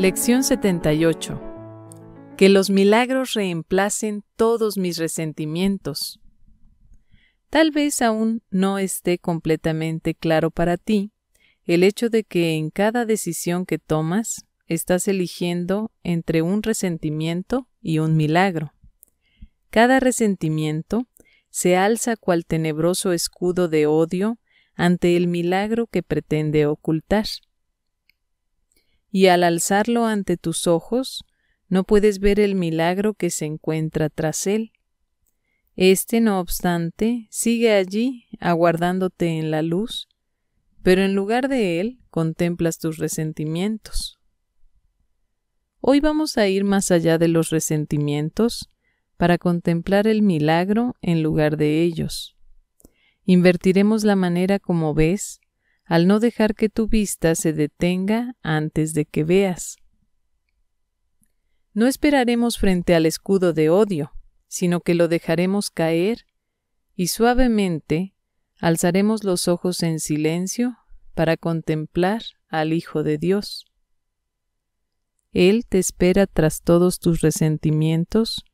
Lección 78. Que los milagros reemplacen todos mis resentimientos. Tal vez aún no esté completamente claro para ti el hecho de que en cada decisión que tomas estás eligiendo entre un resentimiento y un milagro. Cada resentimiento se alza cual tenebroso escudo de odio ante el milagro que pretende ocultar y al alzarlo ante tus ojos, no puedes ver el milagro que se encuentra tras él. Este, no obstante, sigue allí, aguardándote en la luz, pero en lugar de él contemplas tus resentimientos. Hoy vamos a ir más allá de los resentimientos para contemplar el milagro en lugar de ellos. Invertiremos la manera como ves al no dejar que tu vista se detenga antes de que veas. No esperaremos frente al escudo de odio, sino que lo dejaremos caer y suavemente alzaremos los ojos en silencio para contemplar al Hijo de Dios. Él te espera tras todos tus resentimientos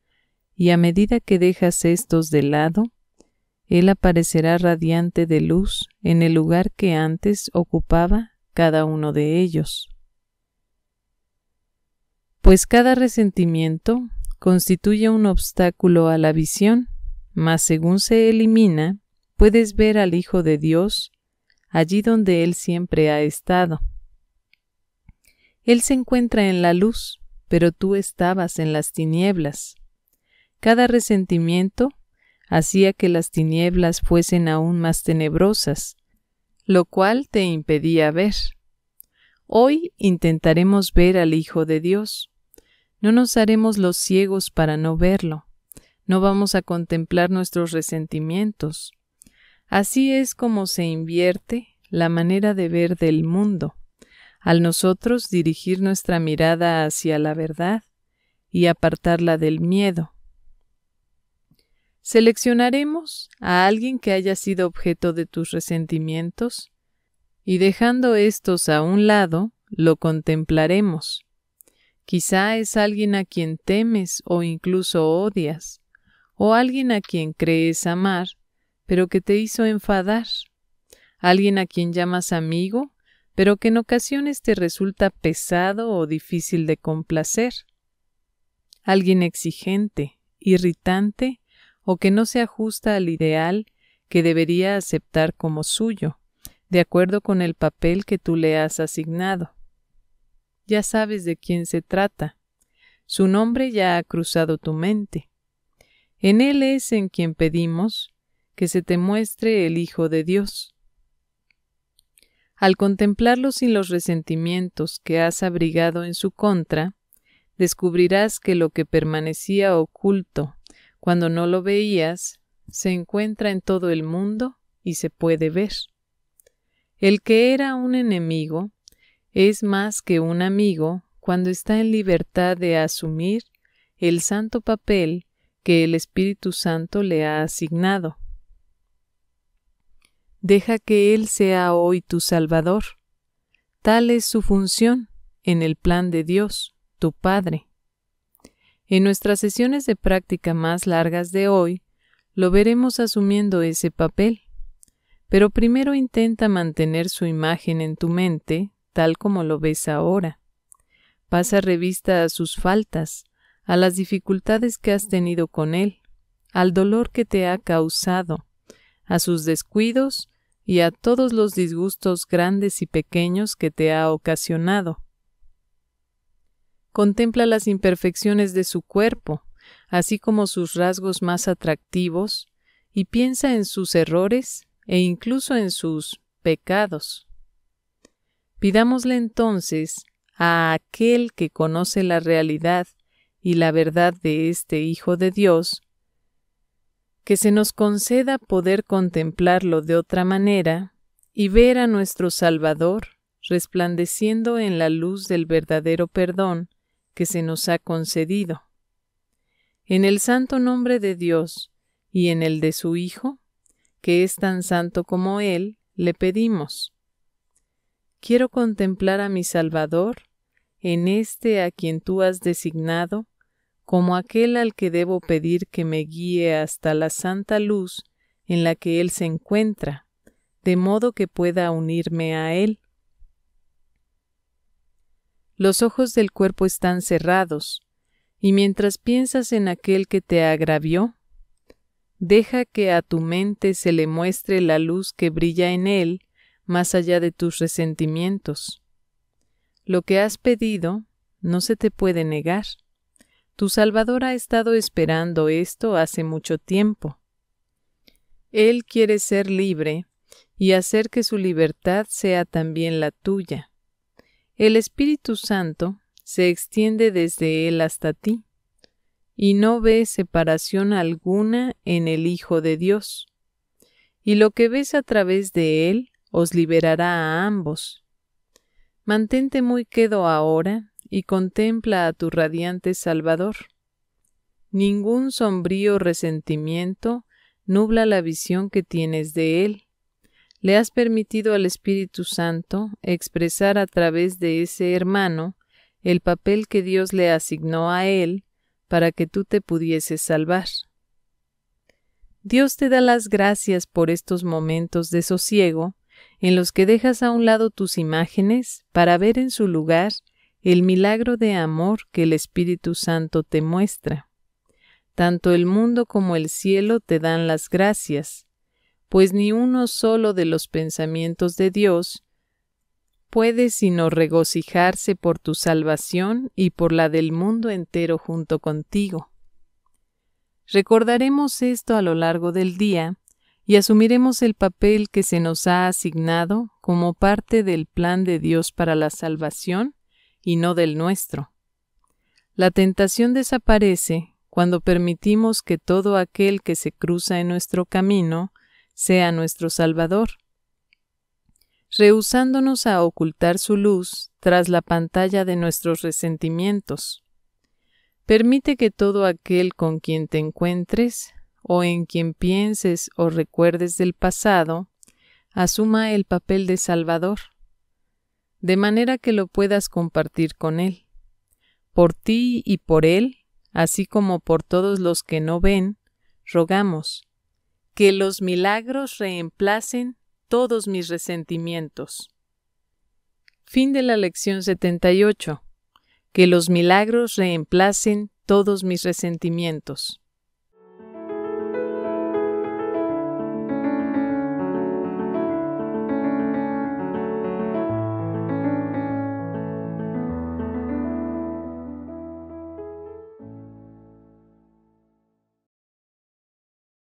y a medida que dejas estos de lado, él aparecerá radiante de luz en el lugar que antes ocupaba cada uno de ellos. Pues cada resentimiento constituye un obstáculo a la visión, mas según se elimina, puedes ver al Hijo de Dios allí donde Él siempre ha estado. Él se encuentra en la luz, pero tú estabas en las tinieblas. Cada resentimiento hacía que las tinieblas fuesen aún más tenebrosas, lo cual te impedía ver. Hoy intentaremos ver al Hijo de Dios. No nos haremos los ciegos para no verlo. No vamos a contemplar nuestros resentimientos. Así es como se invierte la manera de ver del mundo, al nosotros dirigir nuestra mirada hacia la verdad y apartarla del miedo Seleccionaremos a alguien que haya sido objeto de tus resentimientos y dejando estos a un lado, lo contemplaremos. Quizá es alguien a quien temes o incluso odias, o alguien a quien crees amar, pero que te hizo enfadar, alguien a quien llamas amigo, pero que en ocasiones te resulta pesado o difícil de complacer, alguien exigente, irritante, o que no se ajusta al ideal que debería aceptar como suyo, de acuerdo con el papel que tú le has asignado. Ya sabes de quién se trata. Su nombre ya ha cruzado tu mente. En él es en quien pedimos que se te muestre el Hijo de Dios. Al contemplarlo sin los resentimientos que has abrigado en su contra, descubrirás que lo que permanecía oculto cuando no lo veías, se encuentra en todo el mundo y se puede ver. El que era un enemigo es más que un amigo cuando está en libertad de asumir el santo papel que el Espíritu Santo le ha asignado. Deja que Él sea hoy tu Salvador. Tal es su función en el plan de Dios, tu Padre. En nuestras sesiones de práctica más largas de hoy, lo veremos asumiendo ese papel. Pero primero intenta mantener su imagen en tu mente, tal como lo ves ahora. Pasa revista a sus faltas, a las dificultades que has tenido con él, al dolor que te ha causado, a sus descuidos y a todos los disgustos grandes y pequeños que te ha ocasionado contempla las imperfecciones de su cuerpo, así como sus rasgos más atractivos, y piensa en sus errores e incluso en sus pecados. Pidámosle entonces a aquel que conoce la realidad y la verdad de este Hijo de Dios, que se nos conceda poder contemplarlo de otra manera y ver a nuestro Salvador resplandeciendo en la luz del verdadero perdón que se nos ha concedido. En el santo nombre de Dios y en el de su Hijo, que es tan santo como Él, le pedimos. Quiero contemplar a mi Salvador en este a quien tú has designado, como aquel al que debo pedir que me guíe hasta la santa luz en la que Él se encuentra, de modo que pueda unirme a Él los ojos del cuerpo están cerrados, y mientras piensas en aquel que te agravió, deja que a tu mente se le muestre la luz que brilla en él más allá de tus resentimientos. Lo que has pedido no se te puede negar. Tu Salvador ha estado esperando esto hace mucho tiempo. Él quiere ser libre y hacer que su libertad sea también la tuya. El Espíritu Santo se extiende desde Él hasta ti, y no ves separación alguna en el Hijo de Dios. Y lo que ves a través de Él os liberará a ambos. Mantente muy quedo ahora y contempla a tu radiante Salvador. Ningún sombrío resentimiento nubla la visión que tienes de Él le has permitido al Espíritu Santo expresar a través de ese hermano el papel que Dios le asignó a él para que tú te pudieses salvar. Dios te da las gracias por estos momentos de sosiego en los que dejas a un lado tus imágenes para ver en su lugar el milagro de amor que el Espíritu Santo te muestra. Tanto el mundo como el cielo te dan las gracias, pues ni uno solo de los pensamientos de Dios puede sino regocijarse por tu salvación y por la del mundo entero junto contigo. Recordaremos esto a lo largo del día y asumiremos el papel que se nos ha asignado como parte del plan de Dios para la salvación y no del nuestro. La tentación desaparece cuando permitimos que todo aquel que se cruza en nuestro camino sea nuestro Salvador. Rehusándonos a ocultar su luz tras la pantalla de nuestros resentimientos. Permite que todo aquel con quien te encuentres, o en quien pienses o recuerdes del pasado, asuma el papel de Salvador, de manera que lo puedas compartir con Él. Por ti y por Él, así como por todos los que no ven, rogamos, que los milagros reemplacen todos mis resentimientos. Fin de la lección 78. Que los milagros reemplacen todos mis resentimientos.